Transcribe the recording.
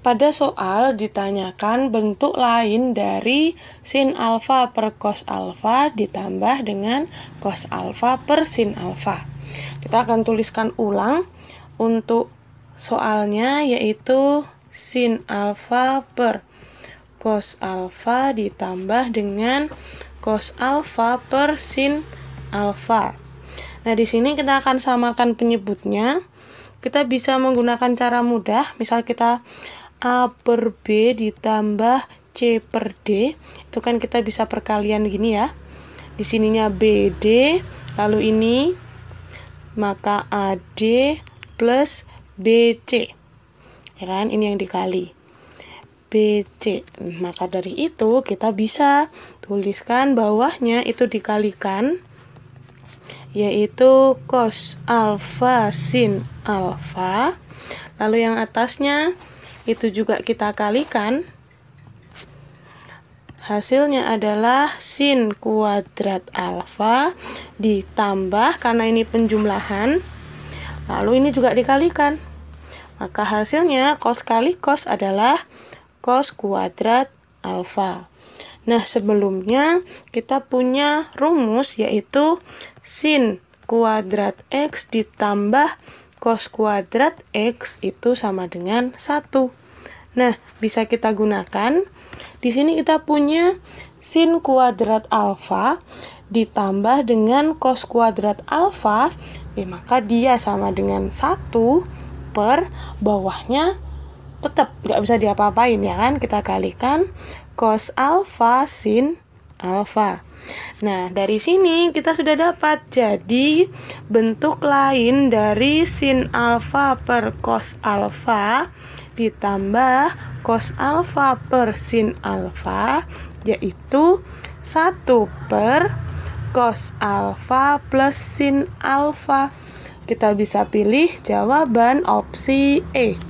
Pada soal ditanyakan bentuk lain dari sin alfa per cos alfa ditambah dengan cos alfa per sin alfa. Kita akan tuliskan ulang untuk soalnya yaitu sin alfa per cos alfa ditambah dengan cos alfa per sin alfa. Nah, di sini kita akan samakan penyebutnya. Kita bisa menggunakan cara mudah, misal kita A per B ditambah C per D. Itu kan kita bisa perkalian gini ya. Di sininya BD, lalu ini maka AD plus BC. Ya kan? Ini yang dikali. BC. Maka dari itu kita bisa tuliskan bawahnya itu dikalikan yaitu cos alfa sin alfa. Lalu yang atasnya itu juga kita kalikan hasilnya adalah sin kuadrat alfa ditambah karena ini penjumlahan lalu ini juga dikalikan maka hasilnya cos kali cos adalah cos kuadrat alfa nah sebelumnya kita punya rumus yaitu sin kuadrat x ditambah cos kuadrat X itu sama dengan 1. Nah, bisa kita gunakan. Di sini kita punya sin kuadrat alfa ditambah dengan cos kuadrat alfa, ya maka dia sama dengan 1 per bawahnya tetap nggak bisa diapa-apain ya kan kita kalikan cos alfa sin alfa Nah, dari sini kita sudah dapat jadi bentuk lain dari sin alfa per cos alfa ditambah cos alfa per sin alfa yaitu 1 per cos alfa plus sin alfa. Kita bisa pilih jawaban opsi E.